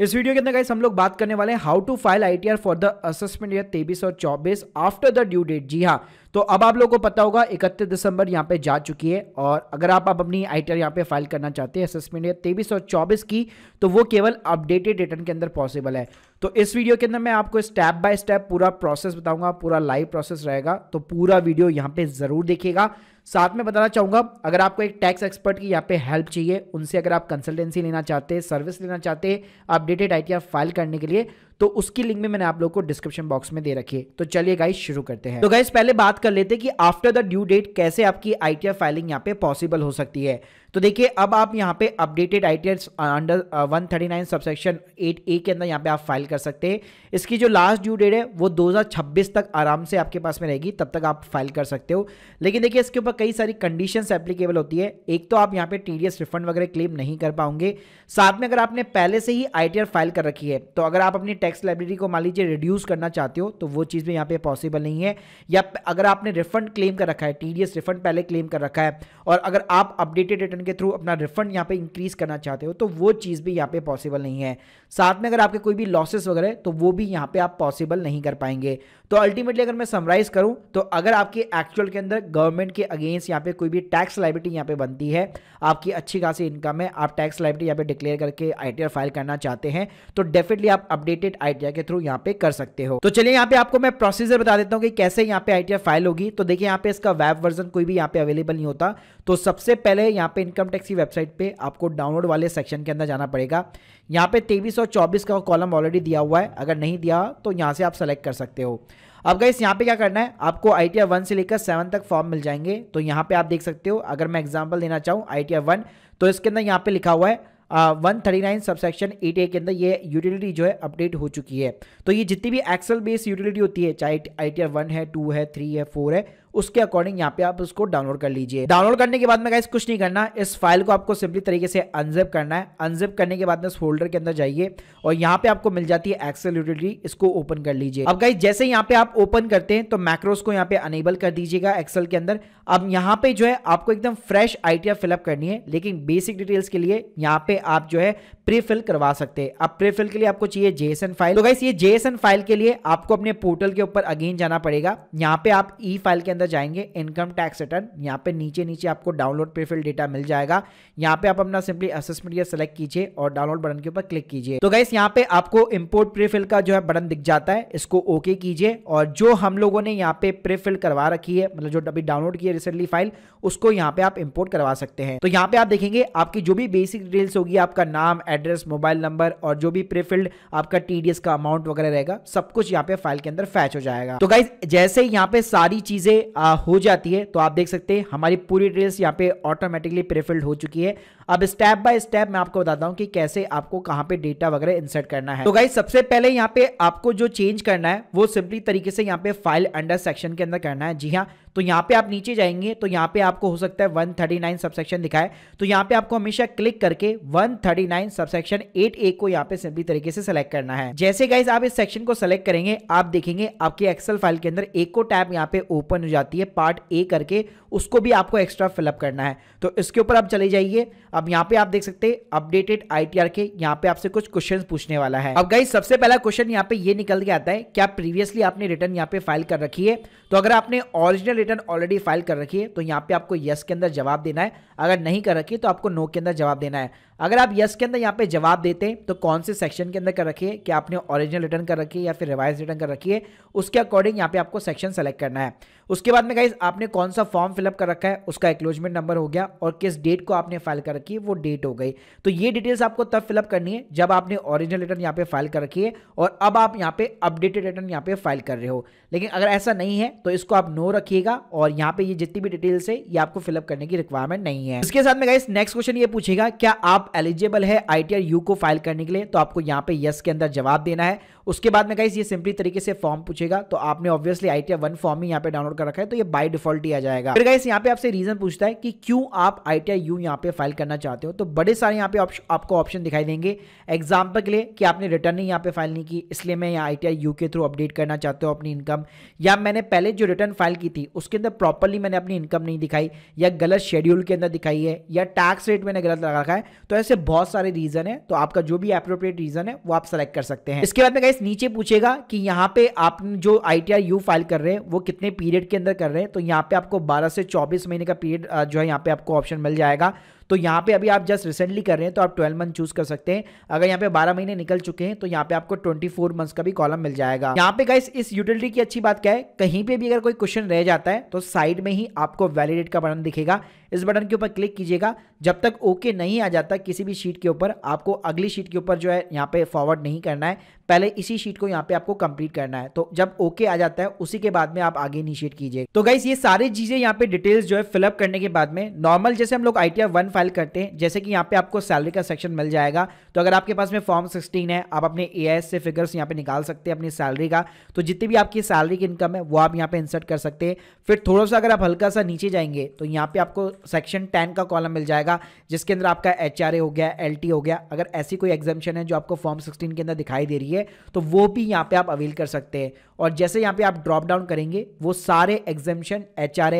इस वीडियो के अंदर गाइस हम लोग बात करने वाले हैं how to file ITR for the assessment year तेईस और चौबीस आफ्टर द ड्यू डेट जी हाँ तो अब आप लोगों को पता होगा 31 दिसंबर यहाँ पे जा चुकी है और अगर आप, आप अपनी आई टी आर यहाँ पे फाइल करना चाहते हैं असेसमेंट ईयर तेईस और चौबीस की तो वो केवल अपडेटेड रिटर्न के अंदर पॉसिबल है तो इस वीडियो के अंदर मैं आपको स्टेप बाय स्टेप पूरा प्रोसेस बताऊंगा पूरा लाइव प्रोसेस रहेगा तो पूरा वीडियो यहां पे जरूर देखिएगा साथ में बताना चाहूंगा अगर आपको एक टैक्स एक्सपर्ट की यहाँ पे हेल्प चाहिए उनसे अगर आप कंसल्टेंसी लेना चाहते हैं सर्विस लेना चाहते हैं अपडेटेड आई फाइल करने के लिए तो उसकी लिंक भी मैंने आप लोग को डिस्क्रिप्शन बॉक्स में दे रखी है तो चलिए गाइस शुरू करते हैं तो गाइस पहले बात कर लेते कि आफ्टर द ड्यू डेट कैसे आपकी आई फाइलिंग यहाँ पे पॉसिबल हो सकती है तो देखिए अब आप यहाँ पे updated I under one thirty nine subsection eight A के अंदर यहाँ पे आप फाइल कर सकते हैं इसकी जो लास्ट ड्यू डेट है वो 2026 तक आराम से आपके पास में रहेगी तब तक आप फाइल कर सकते हो लेकिन देखिए इसके ऊपर कई सारी कंडीशंस एप्लीकेबल होती है एक तो आप यहाँ पे टी रिफंड वगैरह क्लेम नहीं कर पाओगे साथ में अगर आपने पहले से ही आई फाइल कर रखी है तो अगर आप अपनी टैक्स टैक्स लाइब्रेरी को मान लीजिए रिड्यूस करना चाहते हो तो वो चीज़ भी यहाँ पे पॉसिबल नहीं है या अगर आपने रिफंड क्लेम कर रखा है टी रिफंड पहले क्लेम कर रखा है और अगर आप अपडेटेड रिटर्न के थ्रू अपना रिफंड यहाँ पे इंक्रीज करना चाहते हो तो वो चीज़ भी यहाँ पे पॉसिबल नहीं है साथ में अगर आपके कोई भी लॉसेस वगैरह तो वो भी यहाँ पे आप पॉसिबल नहीं कर पाएंगे तो अल्टीमेटली अगर मैं समराइज करूँ तो अगर आपके एक्चुअल के अंदर गवर्नमेंट के अगेंस्ट यहाँ पे कोई भी टैक्स लाइबिलिटी यहाँ पे बनती है आपकी अच्छी खासी इनकम है आप टैक्स लाइबिलिटी यहाँ पे डिक्लेयर करके आई फाइल करना चाहते हैं तो डेफिनेटली आप अपडेटेड पेमेंट आईटीआर के थ्रू यहाँ पे कर सकते हो तो चलिए यहाँ पे आपको मैं प्रोसीजर बता देता हूँ कि कैसे यहाँ पे आईटीआर फाइल होगी तो देखिए यहाँ पे इसका वेब वर्जन कोई भी यहाँ पे अवेलेबल नहीं होता तो सबसे पहले यहाँ पे इनकम टैक्स की वेबसाइट पे आपको डाउनलोड वाले सेक्शन के अंदर जाना पड़ेगा यहाँ पे तेईस और चौबीस का कॉलम ऑलरेडी दिया हुआ है अगर नहीं दिया तो यहाँ से आप सेलेक्ट कर सकते हो अब गाइस यहाँ पे क्या करना है आपको आई टी वन से लेकर सेवन तक फॉर्म मिल जाएंगे तो यहाँ पे आप देख सकते हो अगर मैं एग्जांपल देना चाहूँ आई टी वन तो इसके अंदर यहाँ पे लिखा हुआ है one thirty nine subsection eight A के अंदर ये यूटिलिटी जो है अपडेट हो चुकी है तो ये जितनी भी एक्सल बेस्ड यूटिलिटी होती है चाहे आई टी आर वन है टू है थ्री है फोर है उसके अकॉर्डिंग यहाँ पे आप उसको डाउनलोड कर लीजिए डाउनलोड करने के बाद में गाइस कुछ नहीं करना इस फाइल को आपको सिंपली तरीके से अनजिप करना है अनजिप करने के बाद में इस फोल्डर के अंदर जाइए और यहाँ पे आपको मिल जाती है एक्सेल यूटिलिटी इसको ओपन कर लीजिए अब गाइस जैसे यहाँ पे आप ओपन करते हैं तो मैक्रोस को यहाँ पे अनेबल कर दीजिएगा एक्सेल के अंदर अब यहाँ पे जो है आपको एकदम फ्रेश आइटिया फिलअप करनी है लेकिन बेसिक डिटेल्स के लिए यहाँ पे आप जो है प्रीफिल करवा सकते हैं अब प्रीफिल के लिए आपको चाहिए जेएसएन फाइल तो गाइस ये जेएसएन फाइल के लिए आपको अपने पोर्टल के ऊपर अगेन जाना पड़ेगा यहाँ पे आप ई e फाइल के अंदर अंदर जाएंगे इनकम टैक्स रिटर्न यहाँ पे नीचे नीचे आपको डाउनलोड प्रीफिल डेटा मिल जाएगा यहाँ पे आप अपना सिंपली असेसमेंट या सेलेक्ट कीजिए और डाउनलोड बटन के ऊपर क्लिक कीजिए तो गाइस यहाँ पे आपको इम्पोर्ट प्रीफिल का जो है बटन दिख जाता है इसको ओके कीजिए और जो हम लोगों ने यहाँ पे प्रीफिल करवा रखी है मतलब जो अभी डाउनलोड की है रिसेंटली फाइल उसको यहाँ पे आप इम्पोर्ट करवा सकते हैं तो यहाँ पे आप देखेंगे आपकी जो भी बेसिक डिटेल्स होगी आपका नाम एड्रेस मोबाइल नंबर और जो भी प्रीफिल्ड आपका टीडीएस का अमाउंट वगैरह रहेगा सब कुछ यहाँ पे फाइल के अंदर फैच हो जाएगा तो गाइज जैसे यहाँ पे सारी चीजें आ, हो जाती है तो आप देख सकते हैं हमारी पूरी ड्रेस यहाँ पे ऑटोमेटिकली प्रीफिल्ड हो चुकी है अब स्टेप बाय स्टेप मैं आपको बताता हूँ कि कैसे आपको कहाँ पे डेटा वगैरह इंसर्ट करना है तो गाइज सबसे पहले यहाँ पे आपको जो चेंज करना है वो सिंपली तरीके से यहाँ पे फाइल अंडर सेक्शन के अंदर करना है जी हाँ तो यहाँ पे आप नीचे जाएंगे तो यहाँ पे आपको हो सकता है 139 सबसेक्शन दिखाए तो यहाँ पे आपको हमेशा क्लिक करके 139 सबसेक्शन ए को यहाँ पे सभी तरीके से सिलेक्ट करना है जैसे गाइज आप इस सेक्शन को सिलेक्ट करेंगे आप देखेंगे आपकी एक्सेल फाइल के अंदर एक को टैप यहाँ पे ओपन हो जाती है पार्ट ए करके उसको भी आपको एक्स्ट्रा फिलअप करना है तो इसके ऊपर आप चले जाइए अब यहाँ पे आप देख सकते हैं अपडेटेड आई के यहाँ पे आपसे कुछ क्वेश्चन पूछने वाला है अब गाइज सबसे पहला क्वेश्चन यहाँ पे ये निकल के आता है क्या प्रीवियसली आपने रिटर्न यहाँ पे फाइल कर रखी है तो अगर आपने ऑरिजिनल रिटर्न ऑलरेडी फाइल कर रखी है तो यहाँ पे आपको यस के अंदर जवाब देना है अगर नहीं कर रखी तो आपको नो के अंदर जवाब देना है अगर आप यस के अंदर यहाँ पे जवाब देते हैं तो कौन से सेक्शन के अंदर कर रखिए कि आपने ओरिजिनल रिटर्न कर रखी है या फिर रिवाइज रिटर्न कर रखी है उसके अकॉर्डिंग यहाँ पे आपको सेक्शन सेलेक्ट करना है उसके बाद में गाइज आपने कौन सा फॉर्म फिलअप कर रखा है उसका एक्लोजमेंट नंबर हो गया और किस डेट को आपने फाइल कर रखी है वो डेट हो गई तो ये डिटेल्स आपको तब फिलअप करनी है जब आपने ओरिजिनल रिटर्न यहाँ पे फाइल कर रखी है और अब आप यहाँ पे अपडेटेड रिटर्न यहाँ पे फाइल कर रहे हो लेकिन अगर ऐसा नहीं है तो इसको आप नो रखिएगा और यहाँ पे ये जितनी भी डिटेल्स है ये आपको फिलअप करने की रिक्वायरमेंट नहीं है इसके साथ में गाइस नेक्स्ट क्वेश्चन ये पूछेगा क्या आप एलिजिबल है आई यू को फाइल करने के लिए तो आपको यहाँ पे यस के अंदर जवाब देना है उसके बाद में गाइस ये सिंपली तरीके से फॉर्म पूछेगा तो आपने ऑब्वियसली आर वन फॉर्म ही यहाँ पे डाउनलोड ऑन कर रखा है तो ये बाई डिफॉल्ट ही आ जाएगा फिर गाइस यहाँ पे आपसे रीजन पूछता है कि क्यों आप आई टी आई यू यहाँ पे फाइल करना चाहते हो तो बड़े सारे यहाँ पे आपको ऑप्शन दिखाई देंगे एग्जाम्पल के लिए कि आपने रिटर्न ही यहाँ पे फाइल नहीं की इसलिए मैं यहाँ आई टी आई यू के थ्रू अपडेट करना चाहता हूँ अपनी इनकम या मैंने पहले जो रिटर्न फाइल की थी उसके अंदर प्रॉपरली मैंने अपनी इनकम नहीं दिखाई या गलत शेड्यूल के अंदर दिखाई है या टैक्स रेट मैंने गलत लगा रखा है तो ऐसे बहुत सारे रीजन है तो आपका जो भी अप्रोप्रिएट रीजन है वो आप सेलेक्ट कर सकते हैं इसके बाद में गाइस नीचे पूछेगा कि यहाँ पे आप जो I T I U file कर रहे हैं वो कितने पीरियड पीरियड के अंदर कर रहे हैं तो यहाँ पे आपको 12 से 24 महीने का पीरियड जो है यहाँ पे आपको ऑप्शन मिल जाएगा तो यहाँ पे अभी आप जस्ट रिसेंटली कर रहे हैं तो आप 12 मंथ चूज कर सकते हैं अगर यहाँ पे 12 महीने निकल चुके हैं तो यहाँ पे आपको 24 फोर मंथ्स का भी कॉलम मिल जाएगा यहाँ पे गाइस इस यूटिलिटी की अच्छी बात क्या है कहीं पे भी अगर कोई क्वेश्चन रह जाता है तो साइड में ही आपको वैलिडेट का बटन दिखेगा इस बटन के ऊपर क्लिक कीजिएगा जब तक ओके नहीं आ जाता किसी भी शीट के ऊपर आपको अगली शीट के ऊपर जो है यहाँ पे फॉरवर्ड नहीं करना है पहले इसी शीट को यहाँ पे आपको कंप्लीट करना है तो जब ओके आ जाता है उसी के बाद में आप आगे इनिशिएट कीजिए तो गाइस ये सारी चीजें यहाँ पे डिटेल्स जो है फिलअप करने के बाद में नॉर्मल जैसे हम लोग आई टी फाइल करते हैं जैसे कि यहाँ पे आपको सैलरी का सेक्शन मिल जाएगा तो अगर आपके पास में फॉर्म सिक्सटीन है आप अपने ए से फिगर्स यहाँ पे निकाल सकते हैं अपनी सैलरी का तो जितनी भी आपकी सैलरी की इनकम है वो आप यहाँ पे इंसर्ट कर सकते हैं फिर थोड़ा सा अगर आप हल्का सा नीचे जाएंगे तो यहाँ पे आपको सेक्शन टेन का कॉलम मिल जाएगा जिसके अंदर आपका एच हो गया एल हो गया अगर ऐसी कोई एग्जामेशन है जो आपको फॉर्म सिक्सटीन के अंदर दिखाई दे रही है तो वो भी यहाँ पे आप अवेल कर सकते हैं और जैसे यहाँ पे आप ड्रॉप डाउन करेंगे वो सारे एग्जामेशन एच आर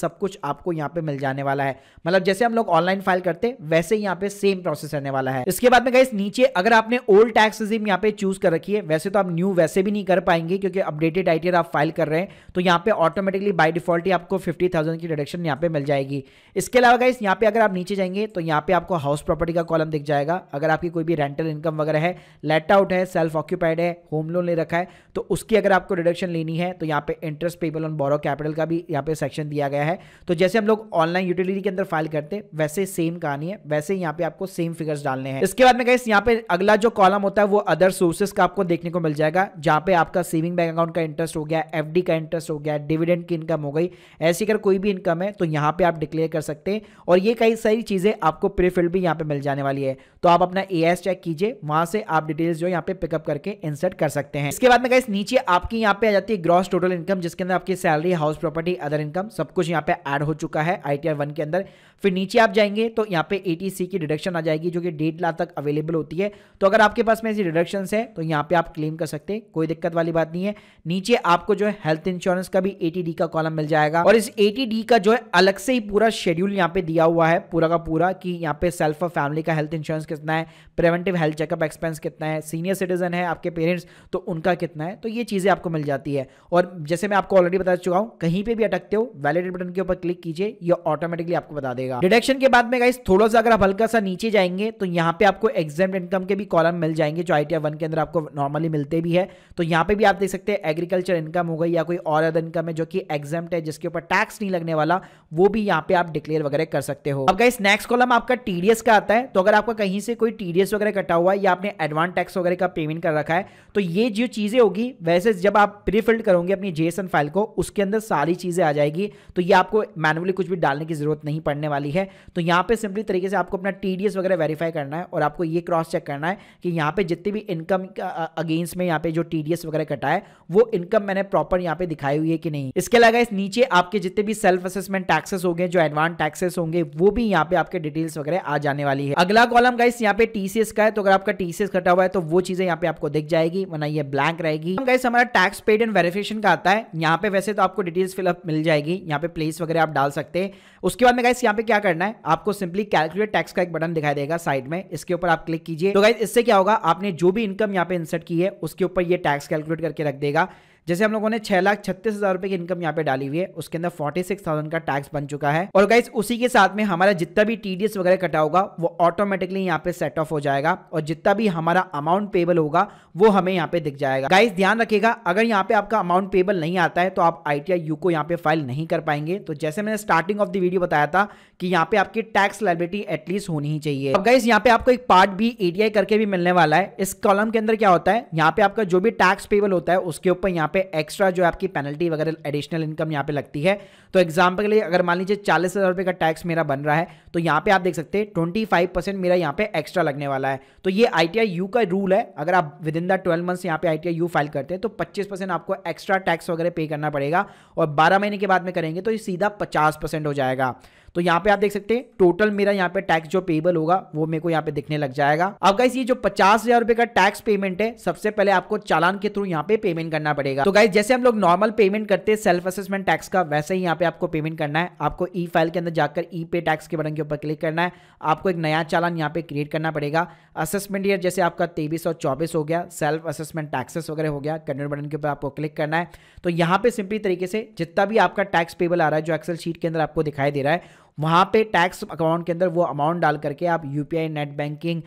सब कुछ आपको यहाँ पे मिल जाने वाला है मतलब जैसे हम लोग ऑनलाइन फाइल करते हैं वैसे यहाँ पे सेम प्रोसेस रहने वाला है इसके बाद में गई नीचे अगर आपने ओल्ड टैक्स रिजीम यहाँ पे चूज कर रखी है वैसे तो आप न्यू वैसे भी नहीं कर पाएंगे क्योंकि अपडेटेड आईटीआर आप फाइल कर रहे हैं तो यहाँ पे ऑटोमेटिकली बाय डिफॉल्ट ही आपको 50,000 की डिडक्शन यहाँ पे मिल जाएगी इसके अलावा गाइस यहाँ पे अगर आप नीचे जाएंगे तो यहाँ पे आपको हाउस प्रॉपर्टी का कॉलम दिख जाएगा अगर आपकी कोई भी रेंटल इनकम वगैरह है लेट आउट है सेल्फ ऑक्यूपाइड है होम लोन ले रखा है तो उसकी अगर आपको डिडक्शन लेनी है तो यहाँ पे interest payable on borrow capital का भी यहाँ पे सेक्शन दिया गया है तो जैसे हम लोग ऑनलाइन यूटिलिटी के अंदर फाइल करते हैं वैसे सेम कहानी है वैसे यहाँ पे आपको सेम फिगर्स डालने हैं इसके बाद में गाइस यहाँ पे अगला जो कॉलम होता है वो अदर सोर्सेस का आपको देखने को मिल जाएगा जहाँ पे आपका सेविंग बैंक अकाउंट का इंटरेस्ट हो गया एफ का इंटरेस्ट हो गया डिविडेंड की इनकम हो गई ऐसी अगर कोई भी इनकम है तो यहाँ पे आप डिक्लेयर क्लियर कर सकते हैं और ये कई सारी चीज़ें आपको प्रीफिल्ड भी यहाँ पे मिल जाने वाली है तो आप अपना ए चेक कीजिए वहाँ से आप डिटेल्स जो यहाँ पे पिकअप करके इंसर्ट कर सकते हैं इसके बाद में कहीं नीचे आपकी यहाँ पे आ जाती है ग्रॉस टोटल इनकम जिसके अंदर आपकी salary house property other income सब कुछ यहाँ पे एड हो चुका है आई टी के अंदर फिर नीचे आप जाएंगे तो यहाँ पे ए की डिडक्शन आ जाएगी जो कि डेढ़ लाख तक अवेलेबल होती है तो अगर आपके पास में ऐसी डिडक्शन है तो यहाँ पे आप क्लेम कर सकते हैं कोई दिक्कत वाली बात नहीं है नीचे आपको जो है हेल्थ इंश्योरेंस का भी ए का कॉलम मिल जाएगा और इस ए का जो है अलग से ही पूरा पूरा शेड्यूल यहाँ पे दिया हुआ है पूरा का पूरा कि यहाँ पे सेल्फ और फैमिली का हेल्थ इंश्योरेंस कितना है प्रिवेंटिव हेल्थ चेकअप एक्सपेंस कितना है सीनियर सिटीजन है आपके पेरेंट्स तो उनका कितना है तो ये चीज़ें आपको मिल जाती है और जैसे मैं आपको ऑलरेडी बता चुका हूँ कहीं पर भी अटकते हो वैलिड बटन के ऊपर क्लिक कीजिए ये ऑटोमेटिकली आपको बता देगा डिडक्शन के बाद में गाइस थोड़ा सा अगर आप हल्का सा नीचे जाएंगे तो यहाँ पे आपको एग्जाम इनकम के भी कॉलम मिल जाएंगे जो आई टी के अंदर आपको नॉर्मली मिलते भी है तो यहाँ पे भी आप देख सकते हैं एग्रीकल्चर इनकम हो गई या कोई और अदर इनकम है जो कि एग्जाम है जिसके ऊपर टैक्स नहीं लगने वाला वो भी यहाँ पे भी आप डिक्लेयर वगैरह कर सकते हो अब गाइस नेक्स्ट कॉलम आपका टीडीएस का आता है तो अगर आपका कहीं से कोई टीडीएस वगैरह कटा हुआ है या आपने एडवांस टैक्स वगैरह का पेमेंट कर रखा है तो ये जो चीजें होगी वैसे जब आप प्रीफिल्ड करोगे अपनी जेएसएन फाइल को उसके अंदर सारी चीजें आ जाएगी तो ये आपको मैनुअली कुछ भी डालने की जरूरत नहीं पड़ने वाली है तो यहाँ पे सिंपली तरीके से आपको अपना टीडीएस वगैरह वेरीफाई करना है और आपको ये क्रॉस चेक करना है कि यहाँ पे जितनी भी इनकम अगेंस्ट में यहाँ पे जो टीडीएस वगैरह कटा है वो इनकम मैंने प्रॉपर यहाँ पे दिखाई हुई है कि नहीं इसके अलावा इस नीचे आपके जितने भी सेल्फ असेसमेंट टैक्सेस हो गए जो एडवांस टैक्सेस होंगे वो भी यहाँ पे आपके डिटेल्स वगैरह आ जाने वाली है अगला कॉलम गाइस यहाँ पे टीसीएस का है तो अगर आपका टीसीएस कटा हुआ है तो वो चीजें यहाँ पे आपको दिख जाएगी वरना ये ब्लैंक रहेगी गाइस हमारा टैक्स पेड एंड वेरिफिकेशन का आता है यहाँ पे वैसे तो आपको डिटेल्स फिलअप मिल जाएगी यहाँ पे प्लेस वगैरह आप डाल सकते हैं उसके बाद में गाइस यहाँ पे क्या करना है आपको सिंपली कैलकुलेट टैक्स का एक बटन दिखाई देगा साइड में इसके ऊपर आप क्लिक कीजिए तो गाइस इससे क्या होगा आपने जो भी इनकम यहाँ पे इंसर्ट की है उसके ऊपर ये टैक्स कैलकुलेट करके रख देगा जैसे हम लोगों ने छह लाख छत्तीस हजार रुपए की इनकम यहाँ पे डाली हुई है उसके अंदर फोर्टी सिक्स थाउजेंड का टैक्स बन चुका है और गाइस उसी के साथ में हमारा जितना भी टीडीएस वगैरह कटा होगा वो ऑटोमेटिकली यहाँ पे सेट ऑफ हो जाएगा और जितना भी हमारा अमाउंट पेबल होगा वो हमें यहाँ पे दिख जाएगा गाइस ध्यान रखेगा अगर यहाँ पे आपका अमाउंट पेबल नहीं आता है तो आप आई यू को यहाँ पे फाइल नहीं कर पाएंगे तो जैसे मैंने स्टार्टिंग ऑफ द वीडियो बताया था कि यहाँ पे आपकी टैक्स लाइबिलिटी एटलीस्ट होनी ही चाहिए अब गाइस यहाँ पे आपको एक पार्ट भी एडीआई करके भी मिलने वाला है इस कॉलम के अंदर क्या होता है यहाँ पे आपका जो भी टैक्स पेबल होता है उसके ऊपर यहाँ पे पे एक्स्ट्रा जो आपकी पेनल्टी वगैरह एडिशनल इनकम यहाँ पे लगती है तो एग्जाम्पल के लिए अगर मान लीजिए चालीस हज़ार रुपये का टैक्स मेरा बन रहा है तो यहाँ पे आप देख सकते हैं ट्वेंटी फाइव परसेंट मेरा यहाँ पे एक्स्ट्रा लगने वाला है तो ये आई यू का रूल है अगर आप within the twelve months यहाँ पे आई यू फाइल करते हैं तो पच्चीस परसेंट आपको एक्स्ट्रा टैक्स वगैरह पे करना पड़ेगा और बारह महीने के बाद में करेंगे तो ये सीधा पचास हो जाएगा तो यहाँ पे आप देख सकते हैं टोटल मेरा यहाँ पे टैक्स जो पेबल होगा वो मेरे को यहाँ पे दिखने लग जाएगा अब गाइस ये जो पचास हजार रुपए का टैक्स पेमेंट है सबसे पहले आपको चालान के थ्रू यहाँ पे पेमेंट करना पड़ेगा तो गाइस जैसे हम लोग नॉर्मल पेमेंट करते हैं सेल्फ असेसमेंट टैक्स का वैसे ही यहाँ पे आपको पेमेंट करना है आपको ई फाइल के अंदर जाकर ई पे टैक्स के बटन के ऊपर क्लिक करना है आपको एक नया चालान यहाँ पे क्रिएट करना पड़ेगा असेसमेंट ईयर जैसे आपका तेईस और चौबीस हो गया सेल्फ असेसमेंट टैक्सेस वगैरह हो गया कंट्रोल बटन के ऊपर आपको क्लिक करना है तो यहाँ पे सिंपली तरीके से जितना भी आपका टैक्स पेबल आ रहा है जो एक्सेल शीट के अंदर आपको दिखाई दे रहा है वहाँ पे टैक्स अकाउंट के अंदर वो अमाउंट डाल करके आप यूपीआई नेट बैंकिंग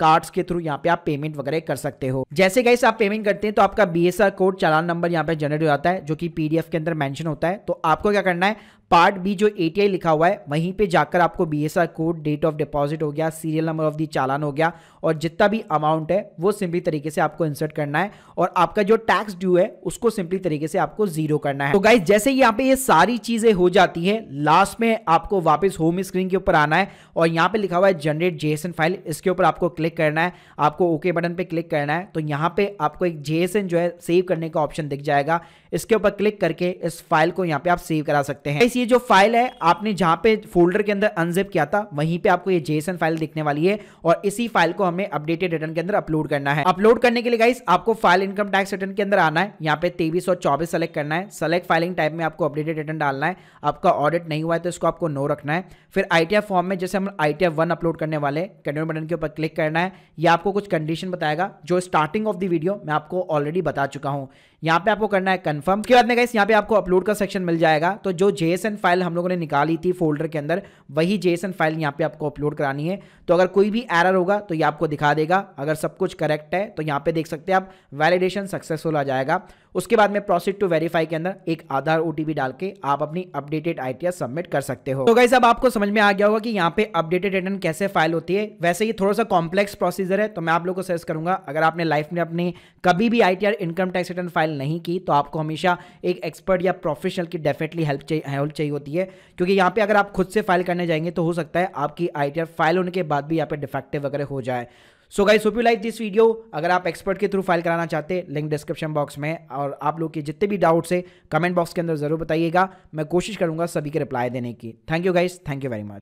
कार्ड्स के थ्रू यहाँ पे आप पेमेंट वगैरह कर सकते हो जैसे गाइस आप पेमेंट करते हैं तो आपका बीएसआर कोड चालान नंबर यहाँ पे जनरेट हो जाता है जो कि पीडीएफ के अंदर मेंशन होता है तो आपको क्या करना है पार्ट बी जो ए लिखा हुआ है वहीं पे जाकर आपको B code date of deposit हो गया serial number of the challan हो गया और जितना भी अमाउंट है वो सिंपली तरीके से आपको इंसर्ट करना है और आपका जो टैक्स ड्यू है उसको सिंपली तरीके से आपको जीरो करना है तो गाइज जैसे ही यहाँ पे ये सारी चीजें हो जाती है लास्ट में आपको वापस होम स्क्रीन के ऊपर आना है और यहाँ पे लिखा हुआ है जनरेट जेएसएन फाइल इसके ऊपर आपको क्लिक करना है आपको ओके बटन पे क्लिक करना है तो यहाँ पे आपको एक जेएसएन जो है सेव करने का ऑप्शन दिख जाएगा इसके ऊपर क्लिक करके इस फाइल को यहाँ पे आप सेव करा सकते हैं ये जो फाइल है आपने जहां पे फोल्डर के अंदर अनजिप किया था वहीं पे आपको ये जेसन फाइल दिखने वाली है और इसी फाइल को हमें अपडेटेड रिटर्न के अंदर अपलोड करना है अपलोड करने के लिए गाइस आपको फाइल इनकम टैक्स रिटर्न के अंदर आना है यहाँ पे तेईस और चौबीस सेलेक्ट करना है सेलेक्ट फाइलिंग टाइप में आपको अपडेटेड रिटर्न डालना है आपका ऑडिट नहीं हुआ है तो इसको आपको नो रखना है फिर आई फॉर्म में जैसे हम आई टी अपलोड करने वाले कंटिन्यू बटन के ऊपर क्लिक करना है या आपको कुछ कंडीशन बताएगा जो स्टार्टिंग ऑफ द वीडियो मैं आपको ऑलरेडी बता चुका हूँ यहाँ पे आपको करना है कन्फर्म के बाद में गाइस यहाँ पे आपको अपलोड का सेक्शन मिल जाएगा तो जो जेएसएन फाइल हम लोगों ने निकाली थी फोल्डर के अंदर वही जेएसएन फाइल यहाँ पे आपको अपलोड करानी है तो अगर कोई भी एरर होगा तो ये आपको दिखा देगा अगर सब कुछ करेक्ट है तो यहाँ पे देख सकते हैं आप वैलिडेशन सक्सेसफुल आ जाएगा उसके बाद में प्रोसीड टू वेरीफाई के अंदर एक आधार ओटीपी डाल के आप अपनी अपडेटेड आई सबमिट कर सकते हो तो गाइस अब आपको समझ में आ गया होगा कि यहाँ पे अपडेटेड रिटर्न कैसे फाइल होती है वैसे ही थोड़ा सा कॉम्प्लेक्स प्रोसीजर है तो मैं आप लोग को सजेस्ट करूंगा अगर आपने लाइफ में अपनी कभी भी I income tax return file नहीं की तो आपको हमेशा एक एक्सपर्ट या प्रोफेशनल की डेफिनेटली हेल्प हेल्प चाहिए होती है क्योंकि यहाँ पे अगर आप खुद से फाइल करने जाएंगे तो हो सकता है आपकी आईटीआर फाइल होने के बाद भी यहाँ पे डिफेक्टिव वगैरह हो जाए so guys hope you like this video अगर आप एक्सपर्ट के थ्रू फाइल कराना चाहते हैं लिंक डिस्क्रिप्शन बॉक्स में और आप लोग के जितने भी डाउट्स है कमेंट बॉक्स के अंदर जरूर बताइएगा मैं कोशिश करूंगा सभी के रिप्लाई देने की thank you guys thank you very much